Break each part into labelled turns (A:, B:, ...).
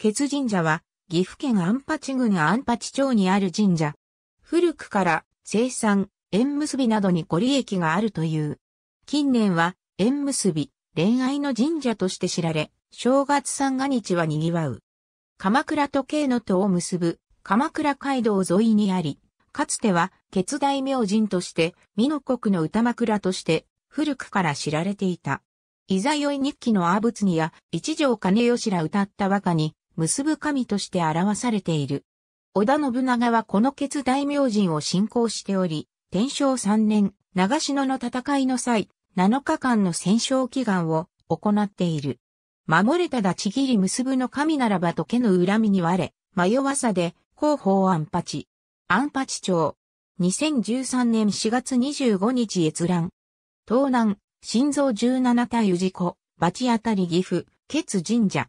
A: 血神社は、岐阜県安八郡安八町にある神社。古くから生産、縁結びなどにご利益があるという。近年は縁結び、恋愛の神社として知られ、正月三が日は賑わう。鎌倉時計の戸を結ぶ鎌倉街道沿いにあり、かつては、決大明神として、美濃国の歌枕として、古くから知られていた。いざよい日記の阿仏にや、一条兼吉ら歌った和歌に、結ぶ神として表されている。織田信長はこの決大明神を信仰しており、天正3年、長篠の戦いの際、7日間の戦勝祈願を行っている。守れただちぎり結ぶの神ならばとけの恨みに割れ、迷わさで、広報安八。安八町。2013年4月25日閲覧。東南、心臓17対氏子、罰当たり岐阜、ケツ神社。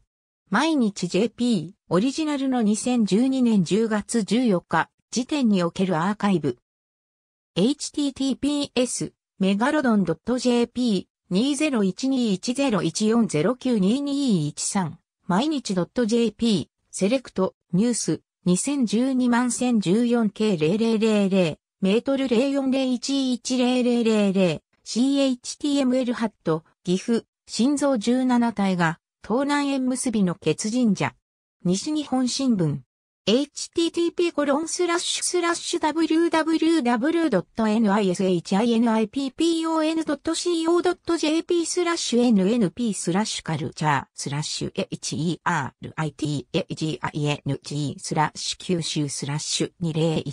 A: 毎日 JP オリジナルの2012年10月14日時点におけるアーカイブ。https メガロドン .jp 20121014092213毎日 .jp セレクトニュース2012万 1014K0000 メートル04011000 CHTML ハット岐阜心臓17体が東南縁結びの欠神社。西日本新聞。http://www.nishinipon.co.jp スラッシュ nnp スラッシュカルチャースラッシュ heritage スラッシュ九州スラッシュ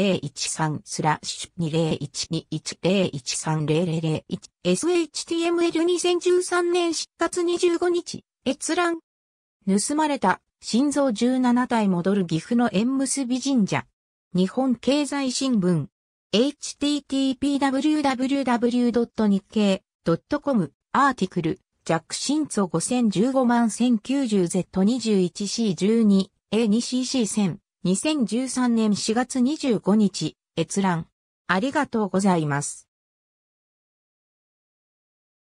A: 20121013スラッシュ201210130001 shtml2013 年4月25日閲覧盗まれた心臓17体戻る岐阜の縁結び神社。日本経済新聞。http://www. 日経 .com アーティクル。弱心臓5015万 1090Z21C12A2CC1000。2013年4月25日。閲覧。ありがとうございます。